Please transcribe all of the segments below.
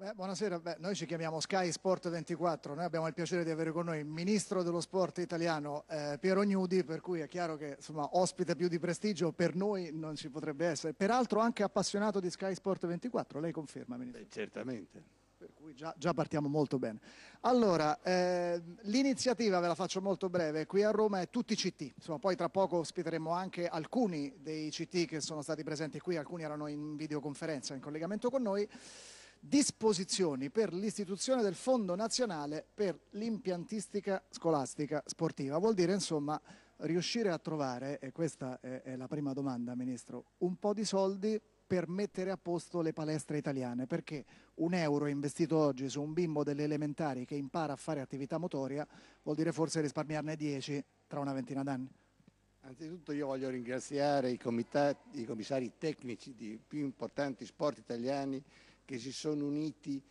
Beh, buonasera, Beh, noi ci chiamiamo Sky Sport 24, noi abbiamo il piacere di avere con noi il ministro dello sport italiano eh, Piero Gnudi, per cui è chiaro che insomma, ospite più di prestigio per noi non ci potrebbe essere, peraltro anche appassionato di Sky Sport 24, lei conferma ministro? Beh, certamente. Per cui già, già, partiamo molto bene. Allora, eh, l'iniziativa ve la faccio molto breve, qui a Roma è tutti i CT, insomma, poi tra poco ospiteremo anche alcuni dei CT che sono stati presenti qui, alcuni erano in videoconferenza in collegamento con noi disposizioni per l'istituzione del Fondo Nazionale per l'impiantistica scolastica sportiva. Vuol dire insomma riuscire a trovare, e questa è la prima domanda Ministro, un po' di soldi per mettere a posto le palestre italiane, perché un euro investito oggi su un bimbo delle elementari che impara a fare attività motoria vuol dire forse risparmiarne 10 tra una ventina d'anni. Anzitutto io voglio ringraziare i, comitati, i commissari tecnici di più importanti sport italiani che si sono uniti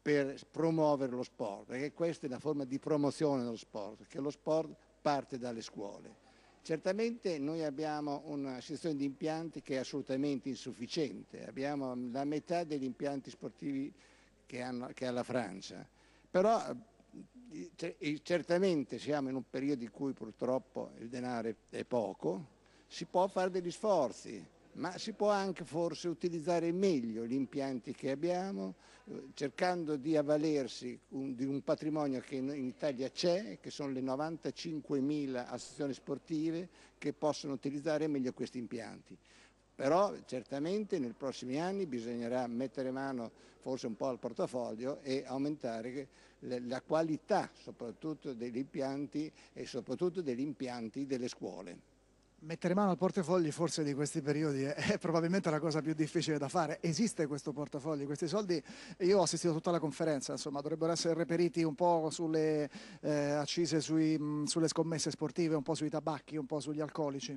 per promuovere lo sport, perché questa è una forma di promozione dello sport, che lo sport parte dalle scuole. Certamente noi abbiamo una situazione di impianti che è assolutamente insufficiente, abbiamo la metà degli impianti sportivi che, hanno, che ha la Francia, però cioè, certamente siamo in un periodo in cui purtroppo il denaro è poco, si può fare degli sforzi, ma si può anche forse utilizzare meglio gli impianti che abbiamo, eh, cercando di avvalersi un, di un patrimonio che in, in Italia c'è, che sono le 95.000 associazioni sportive che possono utilizzare meglio questi impianti. Però certamente nei prossimi anni bisognerà mettere mano forse un po' al portafoglio e aumentare la qualità soprattutto degli impianti e soprattutto degli impianti delle scuole. Mettere mano al portafogli forse di questi periodi è, è, probabilmente la cosa più difficile da fare. Esiste questo portafogli, questi soldi, io ho assistito a tutta la conferenza, insomma dovrebbero essere reperiti un po' sulle eh, accise, sui, mh, mm, sulle scommesse sportive, un po' sui tabacchi, un po' sugli alcolici.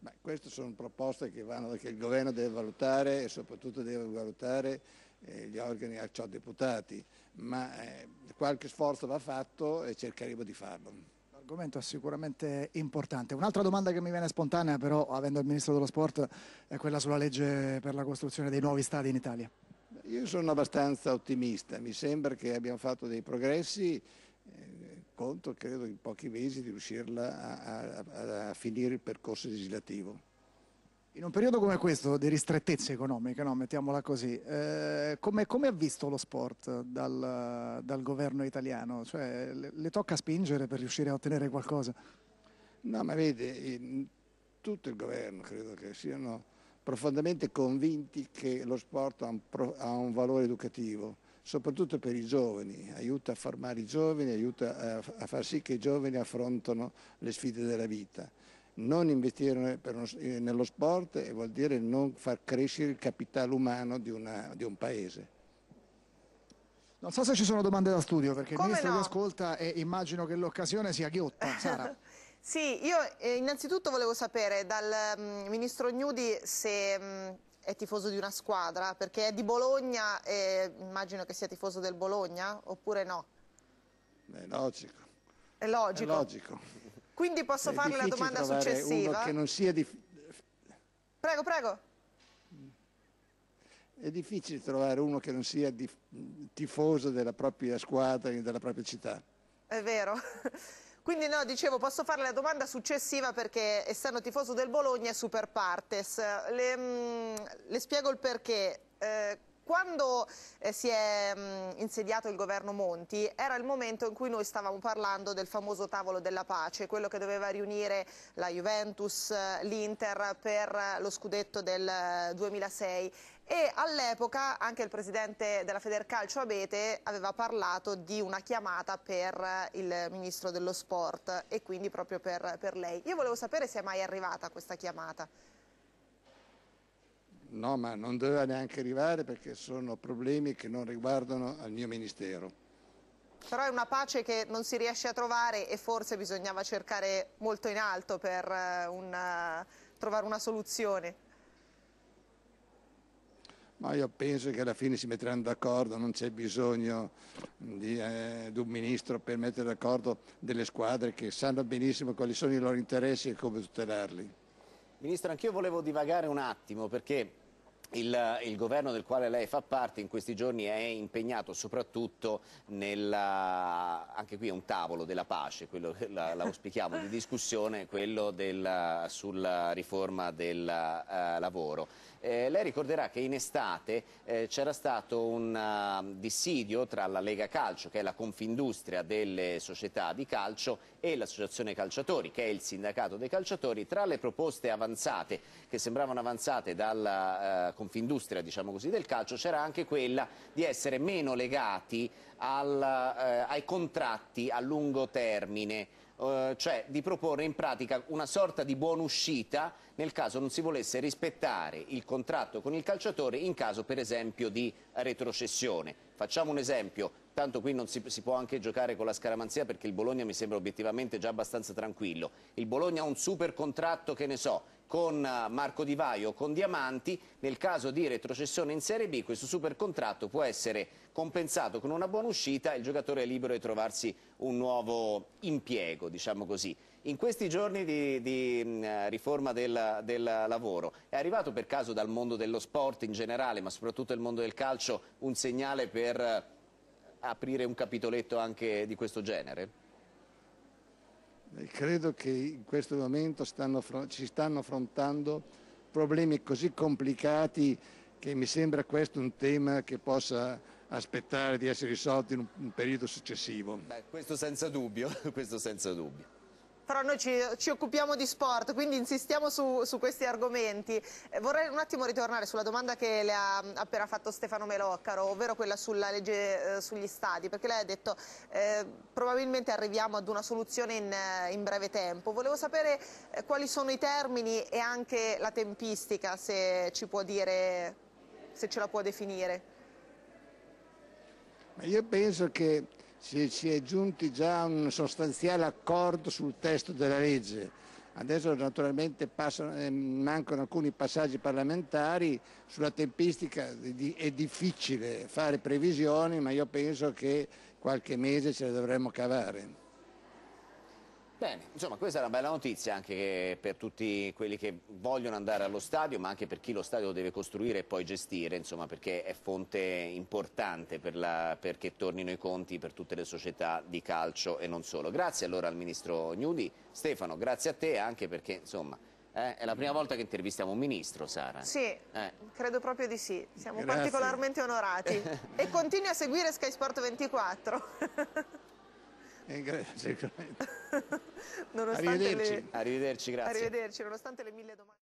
Beh, queste sono proposte che, vanno, che, il governo deve valutare e soprattutto deve valutare eh, gli organi a ciò deputati, ma eh, qualche sforzo va fatto e cercheremo di farlo l'argomento è sicuramente importante. Un'altra domanda che mi viene spontanea, però, avendo il Ministro dello Sport, è quella sulla legge per la costruzione dei nuovi stadi in Italia. Io sono abbastanza ottimista, mi sembra che abbiamo fatto dei progressi, eh, conto credo in pochi mesi di riuscirla a, a, a finire il percorso legislativo. In un periodo come questo di ristrettezze economiche, no? mettiamola così, eh, come, come, ha visto lo sport dal, dal governo italiano? Cioè, le, le, tocca spingere per riuscire a ottenere qualcosa? No, ma vede, tutto il governo credo che siano profondamente convinti che lo sport ha un, ha un valore educativo, soprattutto per i giovani, aiuta a formare i giovani, aiuta a, a far sì che i giovani affrontano le sfide della vita non investire eh, nello sport e vuol dire non far crescere il capitale umano di, una, di un paese. Non so se ci sono domande da studio perché Come il ministro no? ascolta e immagino che l'occasione sia ghiotta. Sara. sì, io eh, innanzitutto volevo sapere dal mm, ministro Gnudi se mm, è tifoso di una squadra perché è di Bologna e immagino che sia tifoso del Bologna oppure no? È logico. È logico. È logico. Quindi posso farle la domanda successiva? che non sia di... Prego, prego. È difficile trovare uno che non sia di... tifoso della propria squadra e della propria città. È vero. Quindi no, dicevo, posso farle la domanda successiva perché essendo tifoso del Bologna è super partes. Le, mh, mm, le spiego il perché. Eh, quando eh, si è mh, mm, insediato il governo Monti era il momento in cui noi stavamo parlando del famoso tavolo della pace, quello che doveva riunire la Juventus, eh, l'Inter per lo scudetto del 2006 eh, e all'epoca anche il presidente della Federcalcio Abete aveva parlato di una chiamata per eh, il ministro dello sport e quindi proprio per, per lei. Io volevo sapere se è mai arrivata questa chiamata. No, ma non doveva neanche arrivare perché sono problemi che non riguardano il mio ministero. Però è una pace che non si riesce a trovare e forse bisognava cercare molto in alto per eh, una, eh, trovare una soluzione. Ma io penso che alla fine si metteranno d'accordo, non c'è bisogno di, eh, di, un ministro per mettere d'accordo delle squadre che sanno benissimo quali sono i loro interessi e come tutelarli. Ministro, anch'io volevo divagare un attimo perché il, il, governo del quale lei fa parte in questi giorni è impegnato soprattutto nella, anche qui è un tavolo della pace, quello che la, la auspichiamo, di discussione, quello del, sulla riforma del uh, lavoro. Eh, lei ricorderà che in estate eh, c'era stato un uh, dissidio tra la Lega Calcio, che è la confindustria delle società di calcio, e l'Associazione Calciatori, che è il sindacato dei calciatori, tra le proposte avanzate, che sembravano avanzate dal uh, Confindustria diciamo così, del calcio c'era anche quella di essere meno legati al, eh, ai contratti a lungo termine, eh, cioè di proporre in pratica una sorta di buonuscita nel caso non si volesse rispettare il contratto con il calciatore in caso per esempio di retrocessione. Facciamo un esempio, tanto qui non si, si, può anche giocare con la scaramanzia perché il Bologna mi sembra obiettivamente già abbastanza tranquillo. Il Bologna ha un super contratto, che ne so, con eh, Marco Di Vaio, con Diamanti, nel caso di retrocessione in Serie B questo super contratto può essere compensato con una buona uscita e il giocatore è libero di trovarsi un nuovo impiego, diciamo così. In questi giorni di, di mm, riforma del, del, lavoro è arrivato per caso dal mondo dello sport in generale, ma soprattutto il mondo del calcio, un segnale per eh, aprire un capitoletto anche di questo genere? credo che in questo momento stanno, ci stanno affrontando problemi così complicati che mi sembra questo un tema che possa aspettare di essere risolto in un, periodo successivo. Beh, questo senza dubbio. Questo senza dubbio però noi ci, ci occupiamo di sport, quindi insistiamo su, su questi argomenti. Eh, vorrei un attimo ritornare sulla domanda che le ha appena fatto Stefano Meloccaro, ovvero quella sulla legge eh, sugli stadi, perché lei ha detto eh, probabilmente arriviamo ad una soluzione in, eh, in breve tempo. Volevo sapere eh, quali sono i termini e anche la tempistica, se ci può dire, se ce la può definire. Io penso che si, si è giunti già a un sostanziale accordo sul testo della legge. Adesso naturalmente passano, ehm, mancano alcuni passaggi parlamentari, sulla tempistica è difficile fare previsioni, ma io penso che qualche mese ce le dovremmo cavare. Bene, insomma questa è una bella notizia anche per tutti quelli che vogliono andare allo stadio, ma anche per chi lo stadio deve costruire e poi gestire, insomma, perché è fonte importante per la, perché tornino i conti per tutte le società di calcio e non solo. Grazie allora al Ministro Gnudi. Stefano, grazie a te anche perché, insomma, eh, è la prima volta che intervistiamo un ministro, Sara. Sì, eh. credo proprio di sì. Siamo grazie. particolarmente onorati. e continui a seguire Sky Sport 24. Eh, nonostante Arrivederci. Le... Arrivederci, grazie. Arrivederci, nonostante le mille domande.